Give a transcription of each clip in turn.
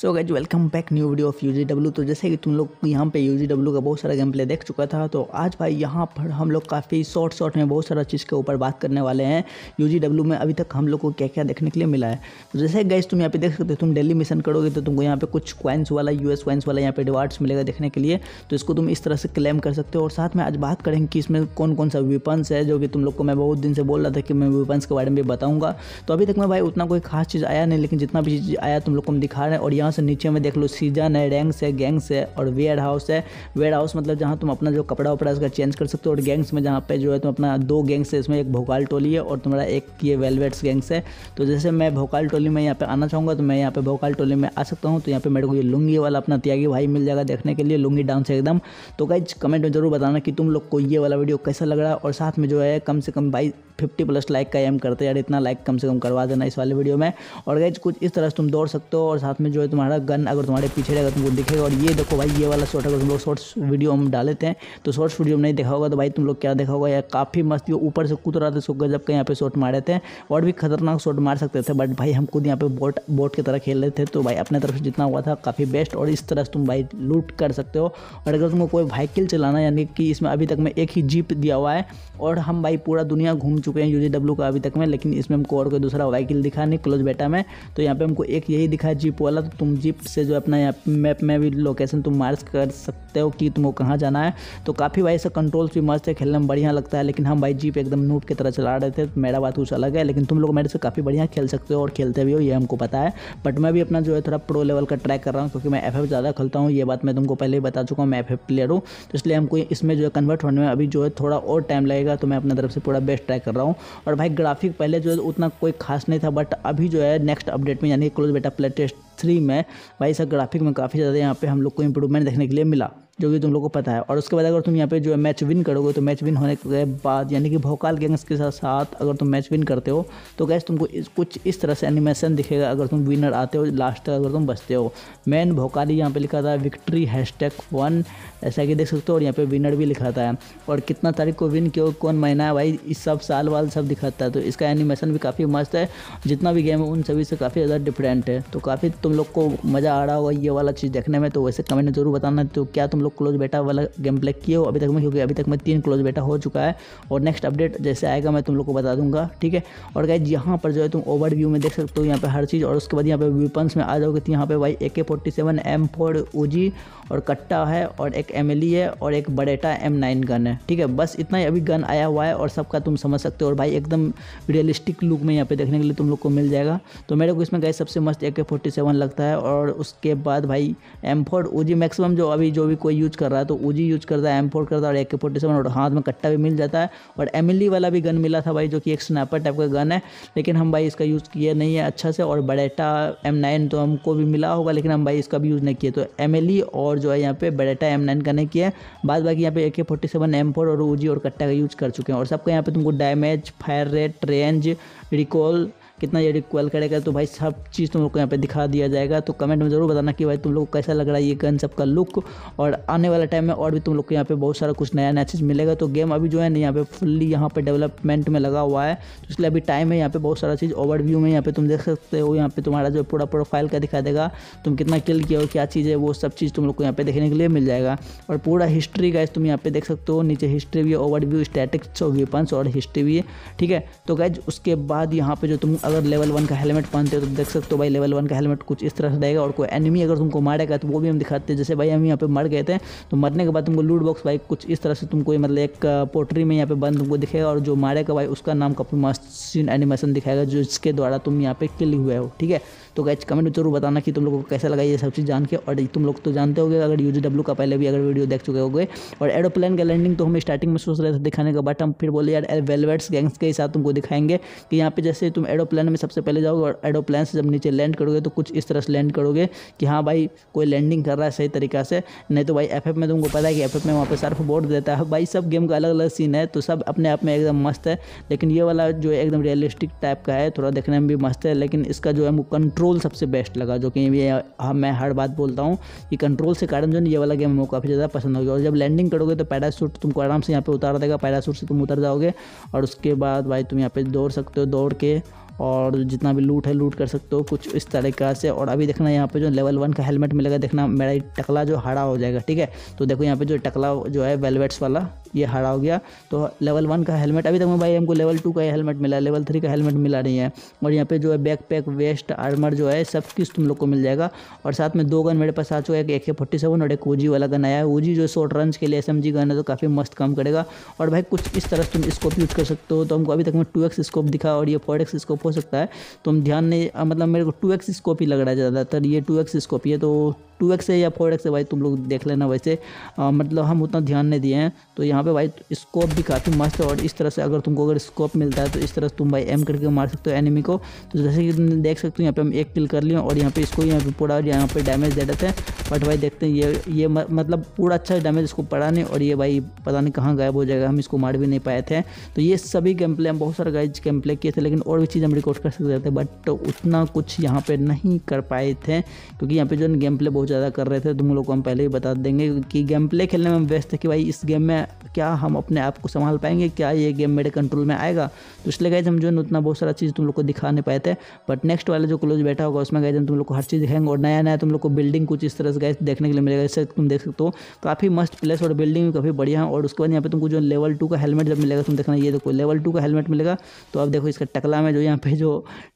so guys welcome back new video of U W तो जैसे कि तुम लोग यहाँ पे यू डब्ल्यू का बहुत सारा गेम प्ले देख चुका था तो आज भाई यहाँ पर हम लोग काफ़ी शॉर्ट शॉर्ट में बहुत सारा चीज़ के ऊपर बात करने वाले हैं यू डब्ल्यू में अभी तक हम लोग को क्या क्या देखने के लिए मिला है तो जैसे गैस तुम यहाँ पे देख सकते हो तुम डेली मिशन करोगे तो तुमको यहाँ पे कुछ क्वाइंस वाला यू एस क्वाइंस वाला यहाँ पे रिवार्ड्स मिलेगा देखने के लिए तो इसको तुम इस तरह से क्लेम कर सकते हो और साथ में आज बात करेंगे कि इसमें कौन कौन सा वेपन्स है जो कि तुम लोग को मैं बहुत दिन से बोल रहा था कि मैं वेपन्स के बारे में बताऊँगा तो अभी तक मैं भाई उतना कोई खास चीज़ आया नहीं लेकिन जितना भी चीज़ आया तुम लोग को हम दिखा रहे हैं और यहाँ से नीचे में देख लो सीजन है रैंक्स है गैंग्स है और वेयर हाउस है वेयर हाउस मतलब जहाँ तुम अपना जो कपड़ा वपड़ा उसका चेंज कर सकते हो और गैंग्स में जहाँ पे जो है तुम अपना दो गैंग्स है इसमें एक भोकाल टोली है और तुम्हारा एक ये वेलवेट्स गैंग्स है तो जैसे मैं भोकाल टोली में यहाँ पर आना चाहूँगा तो मैं यहाँ पर भोकाल टोली में आ सकता हूँ तो यहाँ पर मेरे को ये लुंगी वाला अपना त्यागी भाई मिल जाएगा देखने के लिए लुंगी डांस एकदम तो गाइज कमेंट में ज़रूर बताना कि तुम लोग को ये वाला वीडियो कैसा लग रहा है और साथ में जो है कम से कम भाई फिफ्टी प्लस लाइक का एम करते यार इतना लाइक कम से कम करवा देना इस वाले वीडियो में और गाइज कुछ इस तरह से तुम दौड़ सकते हो और साथ में जो है तुम्हारा गन अगर तुम्हारे पीछे रहेगा तुमको दिखेगा और ये देखो भाई ये वाला शॉट अगर तुम लोग शॉर्ट्स वीडियो हम डाले थे तो शॉर्ट्स वीडियो में नहीं देखा होगा तो भाई तुम लोग क्या देखा होगा यार काफ़ी मस्त ये ऊपर से कूद रहा था सो गजब का यहाँ पे शॉट मारे थे और भी खतरनाक शॉट मार सकते थे बट भाई हम खुद यहाँ पे बोट बोट की तरह खेल रहे थे तो भाई अपने तरफ से जितना हुआ था काफ़ी बेस्ट और इस तरह से तुम भाई लूट कर सकते हो और अगर तुमको कोई वाइकिल चलाना यानी कि इसमें अभी तक में एक ही जीप दिया हुआ है और हम भाई पूरा दुनिया घूम चुके हैं यू का अभी तक में लेकिन इसमें हमको और कोई दूसरा वाइकिल दिखा नहीं क्लोज बेटा में तो यहाँ पे हमको एक यही दिखा जीप वाला तो तुम जिप से जो अपना मैप में भी लोकेशन तुम मार्च कर सकते हो कि तुमको कहाँ जाना है तो काफ़ी भाई इसका कंट्रोल्स भी मस्त है खेलने में बढ़िया लगता है लेकिन हम भाई जीप एकदम नूट की तरह चला रहे थे तो मेरा बात कुछ अलग है लेकिन तुम लोग मेरे से काफ़ी बढ़िया खेल सकते हो और खेलते भी हो ये हमको पता है बट मैं भी अपना जो है थोड़ा प्रो लेवल का ट्रैक कर रहा हूँ क्योंकि मैं एफ ज़्यादा खेलता हूँ ये बात मैं तुमको पहले ही बता चुका हूँ मैं एफ प्लेयर हूँ तो इसलिए हमको इसमें जो है कन्वर्ट होने में अभी जो है थोड़ा और टाइम लगेगा तो मैं अपनी तरफ से पूरा बेस्ट ट्रैक कर रहा हूँ और भाई ग्राफिक पहले जो है उतना कोई खास नहीं था बट अभी जो है नेक्स्ट अपडेट में यानी क्लोज बेटा प्ले टेस्ट थ्री में भाई सर ग्राफिक में काफ़ी ज़्यादा यहाँ पे हम लोग को इम्प्रूवमेंट देखने के लिए मिला जो कि तुम लोग को पता है और उसके बाद अगर तुम यहाँ पे जो है मैच विन करोगे तो मैच विन होने के बाद यानी कि भोकाल गैंग्स के साथ साथ अगर तुम मैच विन करते हो तो गैस तुमको इस, कुछ इस तरह से एनिमेशन दिखेगा अगर तुम विनर आते हो लास्ट तक अगर तुम बचते हो मैन भोकाली यहाँ पर लिखा था विक्ट्री हैश वन ऐसा कि देख सकते हो और यहाँ पर विनर भी लिखाता है और कितना तारीख को विन किया कौन महीना है भाई इस सब साल वाल सब दिखाता है तो इसका एनिमेशन भी काफ़ी मस्त है जितना भी गेम है उन सभी से काफ़ी ज़्यादा डिफरेंट है तो काफ़ी तुम लोग को मज़ा आ रहा होगा ये वाला चीज़ देखने में तो वैसे कमेंट में ज़रूर बताना तो क्या तुम लोग क्लोज बेटा वाला गेम प्ले किए हो अभी तक में क्योंकि अभी तक में तीन क्लोज बेटा हो चुका है और नेक्स्ट अपडेट जैसे आएगा मैं तुम लोग को बता दूंगा ठीक है और गाइज यहाँ पर जो है तुम ओवर व्यू में देख सकते हो यहाँ पर हर चीज़ और उसके बाद यहाँ पर वीपन्स में आ जाओगे तो यहाँ पर भाई A K forty seven M four OG और कट्टा है और एक एम एल ई है और एक बडेटा एम नाइन गन है ठीक है बस इतना ही अभी गन आया हुआ है और सबका तुम समझ सकते हो और भाई एकदम रियलिस्टिक लुक में यहाँ पे देखने के लिए तुम लोग को मिल जाएगा तो मेरे को इसमें गए सबसे मस्त ए के फोर्टी सेवन लगता है और उसके बाद भाई एम फोर मैक्सिमम जो अभी जो भी कोई वही यूज़ कर रहा है तो ओजी यूज़ करता है एम फोर करता है और ए के फोर्टी सेवन और हाथ में कट्टा भी मिल जाता है और एम एल वाला भी गन मिला था भाई जो कि एक स्नैपर टाइप का गन है लेकिन हम भाई इसका यूज़ किया नहीं है अच्छा से और बडेटा एम नाइन तो हमको भी मिला होगा लेकिन हम भाई इसका भी यूज़ नहीं किया तो एम और जो है यहाँ पे बडेटा एम नाइन का नहीं किया बाद बाकी यहाँ पे ए K forty seven M four और ओजी और कट्टा का यूज़ कर चुके हैं और सबका यहाँ पे तुमको damage fire rate range recoil कितना ये रिक्वेल करेगा तो भाई सब चीज़ तुम लोग को यहाँ पे दिखा दिया जाएगा तो कमेंट में ज़रूर बताना कि भाई तुम लोग को कैसा लग रहा है ये गन सब का लुक और आने वाला टाइम में और भी तुम लोग को यहाँ पे बहुत सारा कुछ नया नया चीज़ मिलेगा तो गेम अभी जो है ना यहाँ पे फुल्ली यहाँ पे डेवलपमेंट में लगा हुआ है तो इसलिए अभी टाइम है यहाँ पे बहुत सारा चीज़ ओवरव्यू में यहाँ पे तुम देख सकते हो यहाँ पे तुम्हारा जो पूरा प्रोफाइल का दिखा देगा तुम कितना किल किया हो क्या चीज़ है वो सब चीज़ तुम लोग को यहाँ पे देखने के लिए मिल जाएगा और पूरा हिस्ट्री गाइज तुम यहाँ पे देख सकते हो नीचे हिस्ट्री भी है ओवरव्यू स्टैटिक्स वेपन्स और हिस्ट्री भी है ठीक है तो गाइज उसके बाद यहाँ पे जो तुम अगर लेवल वन का हेलमेट पहनते हो तो देख सकते हो भाई लेवल वन का हेलमेट कुछ इस तरह से रहेगा और कोई एनिमी अगर तुमको मारेगा तो वो भी हम दिखाते हैं जैसे भाई हम यहाँ पे मर गए थे तो मरने के बाद तुमको लूट बॉक्स भाई कुछ इस तरह से तुमको मतलब एक पोट्री में यहाँ पे बंद तुमको दिखेगा और जो मारेगा भाई उसका नाम काफ़ी मस्त सीन एनिमेशन दिखाएगा जिसके द्वारा तुम यहाँ पे किल हुए हो ठीक है तो गैच कमेंट में जरूर बताना कि तुम लोगों को कैसा लगा ये सब चीज़ जान के और तुम लोग तो जानते हो अगर जी डब्ल्यू का पहले भी अगर वीडियो देख चुके गए और एरोप्लेन का लैंडिंग तो हम स्टार्टिंग में सोच रहे थे दिखाने का बट हम फिर बोले यार वेलवेट्स गैंग्स के साथ तुमको दिखाएंगे कि यहाँ पे जैसे तुम एरोप्लेन में सबसे पहले जाओगे और एरोप्लेन से जब नीचे लैंड करोगे तो कुछ इस तरह से लैंड करोगे कि हाँ भाई कोई लैंडिंग कर रहा है सही तरीका से नहीं तो भाई एफ में तुमको पता है कि एफ में वहाँ पर सर्फ बोर्ड देता है भाई सब गेम का अलग अलग सीन है तो सब अपने आप में एकदम मस्त है लेकिन ये वाला जो एकदम रियलिस्टिक टाइप का है थोड़ा देखने में भी मस्त है लेकिन इसका जो है वो कंट्रोल कंट्रोल सबसे बेस्ट लगा जो कि ये हाँ मैं हर बात बोलता हूँ कि कंट्रोल से कारण जो ये वाला गेम हमको काफ़ी ज़्यादा पसंद हो गया और जब लैंडिंग करोगे तो पैरासूट तुमको आराम से यहाँ पर उतार देगा पैरासूट से तुम उतर जाओगे और उसके बाद भाई तुम यहाँ पर दौड़ सकते हो दौड़ के और जितना भी लूट है लूट कर सकते हो कुछ इस तरीका से और अभी देखना यहाँ पे जो लेवल वन का हेलमेट मिलेगा देखना मेरा टकला जो हरा हो जाएगा ठीक है तो देखो यहाँ पे जो टकला जो है वेलवेट्स वाला ये हरा हो गया तो लेवल वन का हेलमेट अभी तक में भाई हमको लेवल टू का हेलमेट मिला लेवल थ्री का हेलमेट मिला नहीं है और यहाँ पे जो है बैक पैक वेस्ट आर्मर जो है सब कुछ तुम लोग को मिल जाएगा और साथ में दो गन मेरे पास आ चुका है एक ए फोर्टी सेवन और एक ओजी वाला गन आया है ओजी जो शॉर्ट रन के लिए एस गन है तो काफ़ी मस्त काम करेगा और भाई कुछ इस तरह से तुम स्कोप यूज़ कर सकते हो तो हमको अभी तक में टू स्कोप दिखा और ये फोर स्कोप हो सकता है तुम तो ध्यान नहीं मतलब मेरे को टू स्कोप ही लग रहा है ज़्यादातर ये टू स्कोप ही है तो टू एक्स है या फोर एक्स है भाई तुम लोग देख लेना वैसे आ, मतलब हम उतना ध्यान नहीं दिए हैं तो यहाँ पे भाई स्कोप भी काफ़ी मस्त है और इस तरह से अगर तुमको अगर स्कोप मिलता है तो इस तरह से तुम भाई एम करके मार सकते हो एनिमी को तो जैसे कि तुम देख सकते हो यहाँ पे हम एक किल कर लिए और यहाँ पे इसको यहाँ पे पूरा यहाँ पे डैमेज दे देते हैं बट भाई देखते हैं ये ये मतलब पूरा अच्छा डैमेज इसको पड़ा नहीं और ये भाई पता नहीं कहाँ गायब हो जाएगा हम इसको मार भी नहीं पाए थे तो ये सभी गेम प्ले हम बहुत सारे गाइज गेम प्ले किए थे लेकिन और भी चीज़ हम रिकॉर्ड कर सकते थे बट उतना कुछ यहाँ पर नहीं कर पाए थे क्योंकि यहाँ पर जो गेम प्ले बहुत ज़्यादा कर रहे थे तुम तो लोग को हम पहले ही बता देंगे कि गेम प्ले खेलने में व्यस्त थे कि भाई इस गेम में क्या हम अपने आप को संभाल पाएंगे क्या ये गेम मेरे कंट्रोल में आएगा तो इसलिए गए हम जो है उतना बहुत सारा चीज़ तुम लोग को दिखा नहीं पाए थे बट नेक्स्ट वाला जो क्लोज बैठा होगा उसमें गए हम तुम लोग को हर चीज़ दिखाएंगे और नया नया तुम लोग को बिल्डिंग कुछ इस तरह से गैस देखने के लिए मिलेगा जैसे तुम देख सकते हो काफ़ी मस्त प्लेस और बिल्डिंग भी काफ़ी बढ़िया है और उसके बाद यहाँ पे तुमको जो लेवल टू का हेलमेट जब मिलेगा तुम देखना ये देखो लेवल टू का हेलमेट मिलेगा तो अब देखो इसका टकला में जो यहाँ पे जो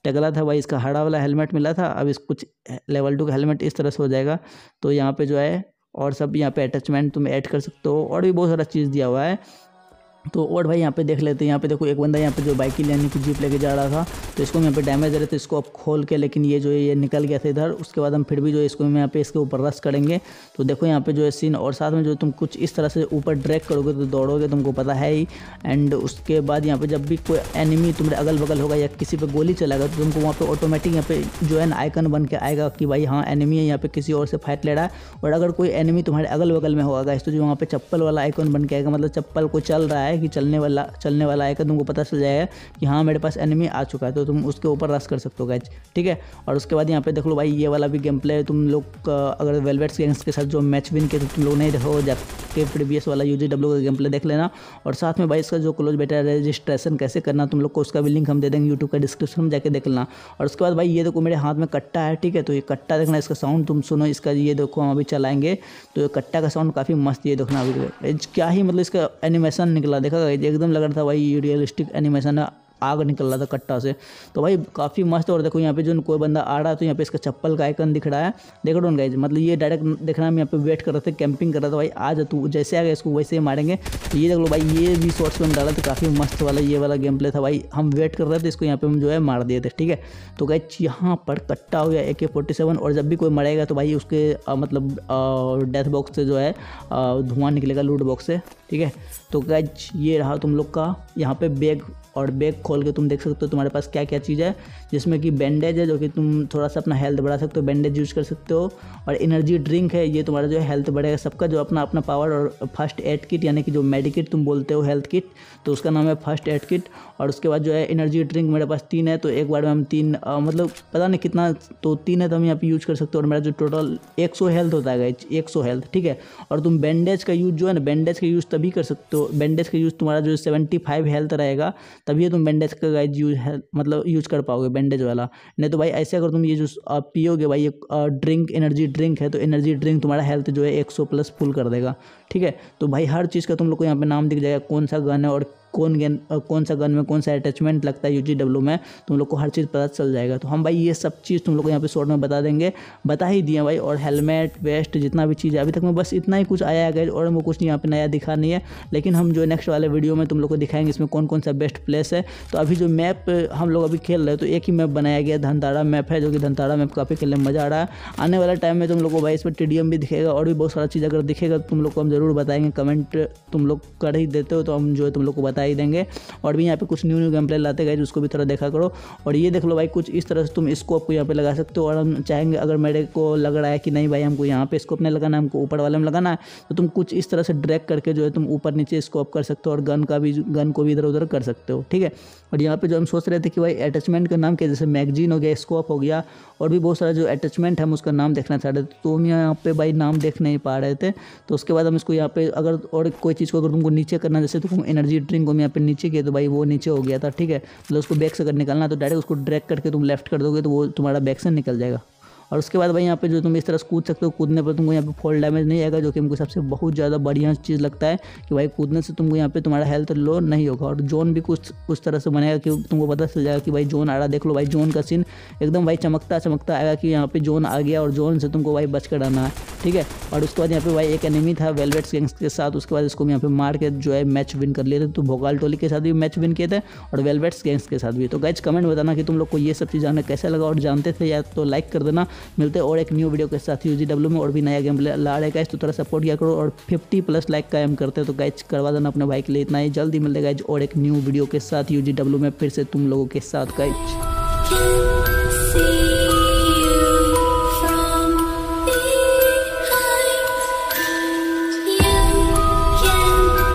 टकला था भाई इसका हरा वाला हेलमेट मिला था अब इस कुछ लेवल टू का हेलमेट इस तरह से हो जाएगा तो यहाँ पर जो है और सब यहाँ पे अटैचमेंट तुम ऐड कर सकते हो और भी बहुत सारा चीज़ दिया हुआ है तो और भाई यहाँ पे देख लेते हैं यहाँ पे देखो एक बंदा यहाँ पे जो बाइक लेने की जीप लेके जा रहा था तो इसको यहाँ पे डैमेज दे रहे थे इसको अब खोल के लेकिन ये जो है ये निकल गया था इधर उसके बाद हम फिर भी जो है इसको यहाँ पे इसके ऊपर रस करेंगे तो देखो यहाँ पे जो है सीन और साथ में जो तुम कुछ इस तरह से ऊपर ड्रैक करोगे तो दौड़ोगे तुमको पता है ही एंड उसके बाद यहाँ पर जब भी कोई एनिमी तुम्हारे अगल बगल होगा या किसी पर गोली चलाएगा तो तुमको वहाँ पर ऑटोमेटिक यहाँ पे जो है ना आइकन बन के आएगा कि भाई हाँ एनिमी है यहाँ पे किसी और से फाइट ले रहा है और अगर कोई एनिमी तुम्हारे अगल बगल में होगा तो जो वहाँ पे चप्पल वाला आइकन बन के आएगा मतलब चप्पल को चल रहा है है कि चलने वाला चलने वाला आएगा तुमको पता चल जाएगा कि हाँ मेरे पास एनिमी आ चुका है तो तुम उसके ऊपर रस कर सकते हो गैच ठीक है और उसके बाद यहाँ पे देख लो भाई ये वाला भी गेम प्ले तुम लोग अगर वेलवेट्स गेंग्स के साथ जो मैच विन के तो तुम लोग नहीं देखो जबकि प्रीवियस वाला यू का गेम प्ले देख लेना और साथ में भाई इसका जो क्लोज बेटा रजिस्ट्रेशन कैसे करना तुम लोग को उसका भी लिंक हम दे देंगे यूट्यूब का डिस्क्रिप्शन में जाकर देख लेना और उसके बाद भाई ये देखो मेरे हाथ में कट्टा है ठीक है तो ये कट्टा देखना इसका साउंड तुम सुनो इसका ये देखो हम अभी चलाएंगे तो ये कट्टा का साउंड काफ़ी मस्त ये देखना अभी क्या ही मतलब इसका एनिमेशन निकला देखा एकदम लग रहा था भाई रियलिस्टिक एनिमेशन है आग निकल रहा था कट्टा से तो भाई काफ़ी मस्त और देखो यहाँ पे जो कोई बंदा आ रहा है तो यहाँ पे इसका चप्पल का आइकन दिख रहा है देख डोन गाइज मतलब ये डायरेक्ट देख रहा हम यहाँ पे वेट कर रहे थे कैंपिंग कर रहा था भाई आज तू जैसे आ गया इसको वैसे ही मारेंगे ये देख लो भाई ये भी शॉर्ट्स में डाला था तो काफ़ी मस्त वाला ये वाला गेम प्ले था भाई हम वेट कर रहे थे इसको यहाँ पर हम जो है मार दिए थे ठीक है तो गाइज यहाँ पर कट्टा हो गया ए के फोर्टी सेवन और जब भी कोई मरेगा तो भाई उसके मतलब डेथ बॉक्स से जो है धुआं निकलेगा लूट बॉक्स से ठीक है तो गैज ये रहा तुम लोग का यहाँ पे बैग और बैग खोल के तुम देख सकते हो तुम्हारे पास क्या क्या चीज़ है जिसमें कि बैंडेज है जो कि तुम थोड़ा सा अपना हेल्थ बढ़ा सकते हो बैंडेज यूज़ कर सकते हो और एनर्जी ड्रिंक है ये तुम्हारा जो है हेल्थ बढ़ेगा सबका जो अपना अपना पावर और फर्स्ट एड किट यानी कि जो मेडिकिट तुम बोलते हो हेल्थ किट तो उसका नाम है फर्स्ट एड किट और उसके बाद जो है एनर्जी ड्रिंक मेरे पास तीन है तो एक बार में हम तीन आ, मतलब पता नहीं कितना तो तीन है तो हम यहाँ पर यूज़ कर सकते हो और मेरा जो टोटल एक हेल्थ होता है एक हेल्थ ठीक है और तुम बैंडेज का यूज़ जो है ना बैंडेज का यूज़ तभी कर सकते हो बैंडेज का यूज़ तुम्हारा जो सेवेंटी फाइव हेल्थ रहेगा तभी तुम बैंडेज का गाइज यूज मतलब यूज़ कर पाओगे बैंडेज वाला नहीं तो भाई ऐसे अगर तुम ये जो पियोगे भाई ये ड्रिंक एनर्जी ड्रिंक है तो एनर्जी ड्रिंक तुम्हारा हेल्थ जो है एक सौ प्लस फुल कर देगा ठीक है तो भाई हर चीज़ का तुम लोग को यहाँ पे नाम दिख जाएगा कौन सा गन है और कौन गन कौन सा गन में कौन सा अटैचमेंट लगता है यू जी डब्ल्यू में तुम लोग को हर चीज़ पता चल जाएगा तो हम भाई ये सब चीज़ तुम लोग को यहाँ पे शॉर्ट में बता देंगे बता ही दिए भाई और हेलमेट वेस्ट जितना भी चीज़ है अभी तक में बस इतना ही कुछ आया है और हमको कुछ यहाँ पे नया दिखा नहीं है लेकिन हम जो नेक्स्ट वाले वीडियो में तुम लोग को दिखाएंगे इसमें कौन कौन सा बेस्ट प्लेस है तो अभी जो मैप हम लोग अभी खेल रहे हैं तो एक ही मैप बनाया गया धनताड़ा मैप है जो कि धनताड़ा मैप काफ़ी खेलने में मज़ा आ रहा है आने वाला टाइम में तुम लोग को भाई इस पर टी भी दिखेगा और भी बहुत सारा चीज़ अगर दिखेगा तो तुम लोग को हम ज़रूर बताएंगे कमेंट तुम लोग कर ही देते हो तो हम जो है तुम लोग को बता ही देंगे और भी यहाँ पे कुछ न्यू न्यू गेम प्ले लाते गए उसको भी थोड़ा देखा करो और ये देख लो भाई कुछ इस तरह से तुम स्कोप को यहाँ पे लगा सकते हो और हम चाहेंगे अगर मेरे को लग रहा है कि नहीं भाई हमको यहाँ पे स्कोप नहीं लगाना हमको ऊपर वाले में लगाना है तो तुम कुछ इस तरह से ड्रैक करके जो है तुम ऊपर नीचे स्कोप कर सकते हो और गन का भी गन को भी इधर उधर कर सकते हो ठीक है और यहाँ पे जो हम सोच रहे थे कि भाई अटैचमेंट का नाम क्या जैसे मैगजीन हो गया स्कोप हो गया और भी बहुत सारा जो अटैचमेंट है हम उसका नाम देखना चाह रहे थे तो हम यहाँ पे भाई नाम देख नहीं पा रहे थे तो उसके बाद हम उसको यहाँ पे अगर और कोई चीज़ को अगर तुमको नीचे करना जैसे तुम एनर्जी ड्रिंक को यहाँ पे नीचे किया तो भाई वो नीचे हो गया था ठीक है मतलब उसको बैक से अगर निकालना तो डायरेक्ट उसको ड्रैक करके तुम लेफ्ट कर दोगे तो वो तुम्हारा बैक से निकल जाएगा और उसके बाद भाई यहाँ पे जो तुम इस तरह से कूद सकते हो कूदने पर तुमको यहाँ पे फॉल डैमेज नहीं आएगा जो कि हमको सबसे बहुत ज़्यादा बढ़िया चीज़ लगता है कि भाई कूदने से तुमको यहाँ पे तुम्हारा हेल्थ लो नहीं होगा और जोन भी कुछ उस तरह से बनेगा कि तुमको पता चल जाएगा कि भाई जोन आ रहा देख लो भाई जोन का सीन एकदम भाई चमकता चमकता आएगा कि यहाँ पे जोन आ गया और जोन से तुमको भाई बच कर आना है ठीक है और उसके बाद यहाँ पे भाई एक एनिमी था वेलवेट्स गैंग्स के साथ उसके बाद इसको यहाँ पे मार के जो है मैच विन कर लिए थे तो भोगाल टोली के साथ भी मैच विन किए थे और वेलवेट्स गैंग्स के साथ भी तो गैच कमेंट बताना कि तुम लोग को ये सब चीज़ जानना कैसा लगा और जानते थे या तो लाइक कर देना मिलते हैं और एक न्यू वीडियो के साथ यू में और भी नया गेम ला रहे गाइज तो थोड़ा सपोर्ट किया करो और फिफ्टी प्लस लाइक का एम करते हैं तो गाइज करवा देना अपने भाई के लिए इतना ही जल्दी मिलते गाइज और एक न्यू वीडियो के साथ यू में फिर से तुम लोगों के साथ गाइज